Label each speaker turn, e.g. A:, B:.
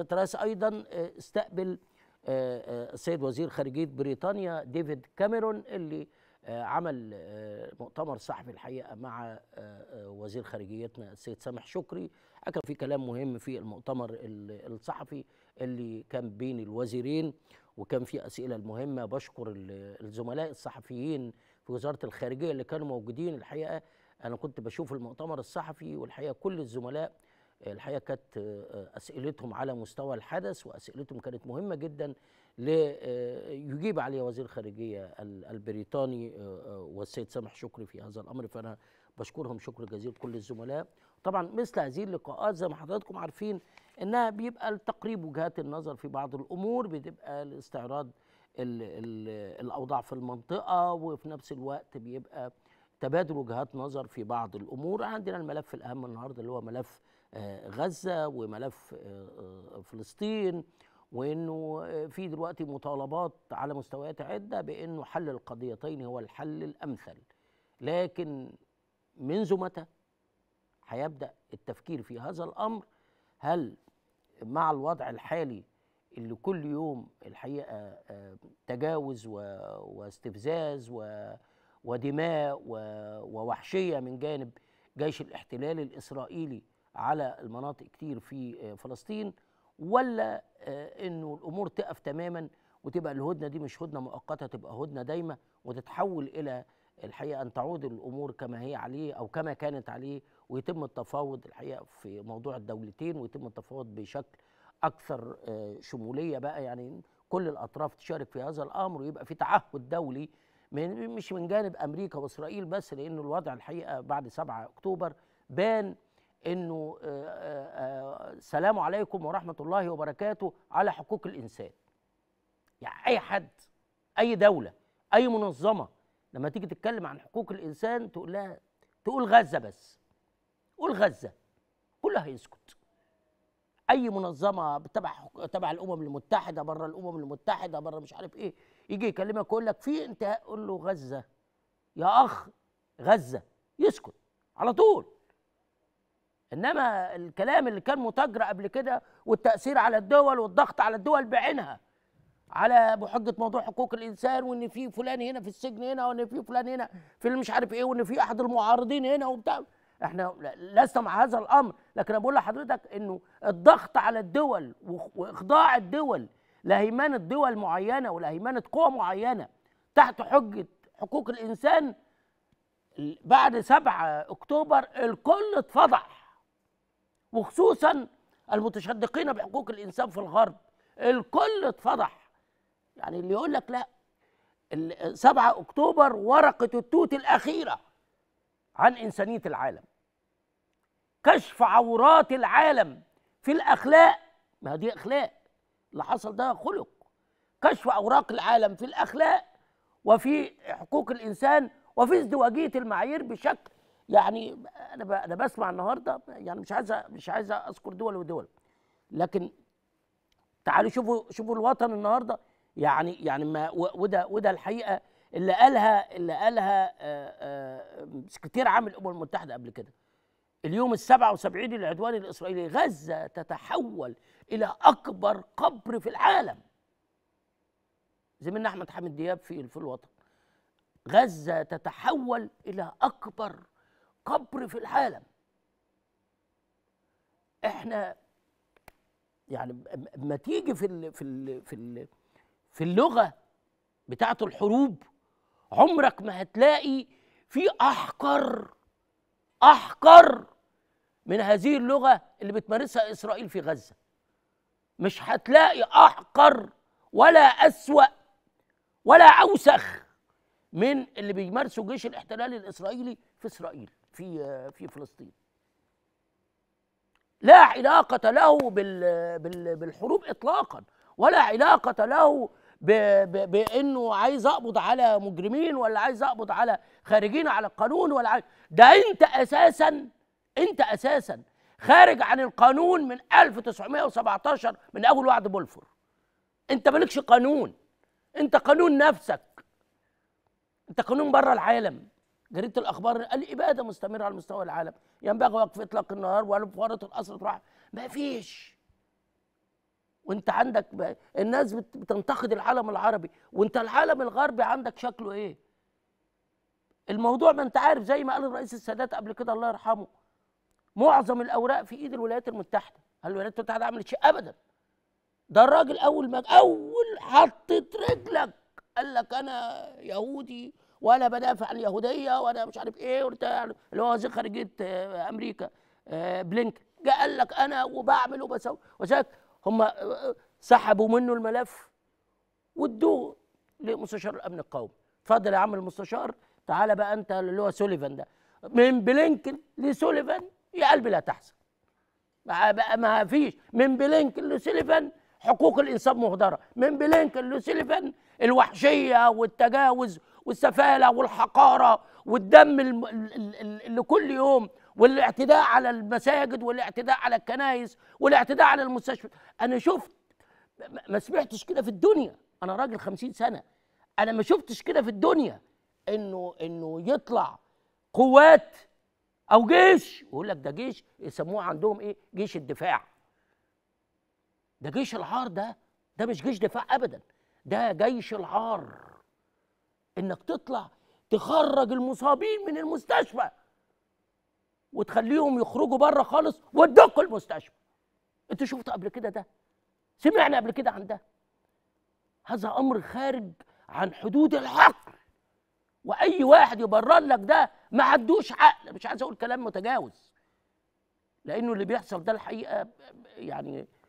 A: سياده الرئيس ايضا آه، استقبل آه، آه، السيد وزير خارجيه بريطانيا ديفيد كاميرون اللي عمل مؤتمر صحفي الحقيقه مع وزير خارجيتنا السيد سامح شكري كان في كلام مهم في المؤتمر الصحفي اللي كان بين الوزيرين وكان في اسئله المهمه بشكر الزملاء الصحفيين في وزاره الخارجيه اللي كانوا موجودين الحقيقه انا كنت بشوف المؤتمر الصحفي والحقيقه كل الزملاء الحقيقه كانت آه، آه، اسئلتهم على مستوى الحدث واسئلتهم كانت مهمه جدا ليجيب آه، عليها وزير الخارجيه البريطاني والسيد سامح شكري في هذا الامر فانا بشكرهم شكر جزيل كل الزملاء طبعا مثل هذه اللقاءات زي ما حضراتكم عارفين انها بيبقى لتقريب وجهات النظر في بعض الامور بتبقى لاستعراض الـ الـ الاوضاع في المنطقه وفي نفس الوقت بيبقى تبادل وجهات نظر في بعض الامور عندنا الملف الاهم النهارده اللي هو ملف آه، غزه وملف آه، آه، فلسطين وانه في دلوقتي مطالبات على مستويات عده بانه حل القضيتين هو الحل الامثل لكن منذ متى هيبدا التفكير في هذا الامر هل مع الوضع الحالي اللي كل يوم الحقيقه تجاوز واستفزاز ودماء ووحشيه من جانب جيش الاحتلال الاسرائيلي على المناطق كتير في آه، فلسطين ولا آه، انه الامور تقف تماما وتبقى الهدنه دي مش هدنه مؤقته تبقى هدنه دايمه وتتحول الى الحقيقه ان تعود الامور كما هي عليه او كما كانت عليه ويتم التفاوض الحقيقه في موضوع الدولتين ويتم التفاوض بشكل اكثر آه، شموليه بقى يعني كل الاطراف تشارك في هذا الامر ويبقى في تعهد دولي من مش من جانب امريكا واسرائيل بس لان الوضع الحقيقه بعد 7 اكتوبر بان انه آه، آه، آه، سلام عليكم ورحمه الله وبركاته على حقوق الانسان يعني اي حد اي دوله اي منظمه لما تيجي تتكلم عن حقوق الانسان تقول لها تقول غزه بس قول غزه كله هيسكت اي منظمه تبع تبع الامم المتحده بره الامم المتحده بره مش عارف ايه يجي يكلمك يقول لك في انتهاء قول له غزه يا اخ غزه يسكت على طول انما الكلام اللي كان متجرى قبل كده والتاثير على الدول والضغط على الدول بعينها على بحجه موضوع حقوق الانسان وان في فلان هنا في السجن هنا وان في فلان هنا في مش عارف ايه وان في احد المعارضين هنا وبتاع احنا لسنا مع هذا الامر لكن انا بقول لحضرتك انه الضغط على الدول واخضاع الدول لهيمنه دول معينه ولهيمنه قوى معينه تحت حجه حقوق الانسان بعد 7 اكتوبر الكل اتفضح وخصوصا المتشدقين بحقوق الانسان في الغرب الكل اتفضح يعني اللي يقول لك لا 7 اكتوبر ورقه التوت الاخيره عن انسانيه العالم كشف عورات العالم في الاخلاق ما دي اخلاق اللي حصل ده خلق كشف اوراق العالم في الاخلاق وفي حقوق الانسان وفي ازدواجيه المعايير بشكل يعني انا انا بسمع النهارده يعني مش عايز مش عايز اذكر دول ودول لكن تعالوا شوفوا شوفوا الوطن النهارده يعني يعني ما وده وده الحقيقه اللي قالها اللي قالها سكرتير عام الامم المتحده قبل كده اليوم ال 77 للعدوان الاسرائيلي غزه تتحول الى اكبر قبر في العالم زميلنا احمد حامد دياب في في الوطن غزه تتحول الى اكبر قبر في العالم احنا يعني ما تيجي في الـ في الـ في الـ في اللغه بتاعه الحروب عمرك ما هتلاقي في احقر احقر من هذه اللغه اللي بتمارسها اسرائيل في غزه مش هتلاقي احقر ولا اسوا ولا اوسخ من اللي بيمارسه جيش الاحتلال الاسرائيلي في اسرائيل في في فلسطين لا علاقة له بالحروب إطلاقا ولا علاقة له بانه عايز اقبض على مجرمين ولا عايز اقبض على خارجين على القانون ولا عايز ده انت اساسا انت اساسا خارج عن القانون من 1917 من اول وعد بولفور انت مالكش قانون انت قانون نفسك انت قانون بره العالم جريده الاخبار الاباده مستمره على مستوى العالم ينبغي وقف اطلاق النار وفاره الاسر تروح ما فيش وانت عندك الناس بتنتقد العالم العربي وانت العالم الغربي عندك شكله ايه الموضوع ما انت عارف زي ما قال الرئيس السادات قبل كده الله يرحمه معظم الاوراق في ايد الولايات المتحده هل الولايات المتحده عملت شيء ابدا ده الراجل اول ما اول حطت رجلك قال لك انا يهودي ولا بدافع عن اليهوديه وانا مش عارف ايه يعني اللي هو وزير خارجيه آه، امريكا آه، بلينكن جه قال لك انا وبعمل وبسوي وذاك هم آه، سحبوا منه الملف وادوه لمستشار الامن القومي اتفضل يا عم المستشار تعالى بقى انت اللي هو سوليفان ده من بلينكن لسوليفان يا قلبي لا تحزن بقى ما فيش من بلينكن لسوليفان حقوق الانسان مهدره من بلينكن لسوليفان الوحشيه والتجاوز والسفاله والحقاره والدم اللي كل يوم والاعتداء على المساجد والاعتداء على الكنائس والاعتداء على المستشفى انا شفت ما سمعتش كده في الدنيا انا راجل خمسين سنه انا ما شفتش كده في الدنيا انه انه يطلع قوات او جيش يقول لك ده جيش يسموه عندهم ايه جيش الدفاع ده جيش العار ده ده مش جيش دفاع ابدا ده جيش العار انك تطلع تخرج المصابين من المستشفى وتخليهم يخرجوا بره خالص وتدقوا المستشفى انت شفت قبل كده ده سمعنا قبل كده عن ده هذا امر خارج عن حدود العقل واي واحد يبرر لك ده ما عندوش عقل مش عايز اقول كلام متجاوز لانه اللي بيحصل ده الحقيقه يعني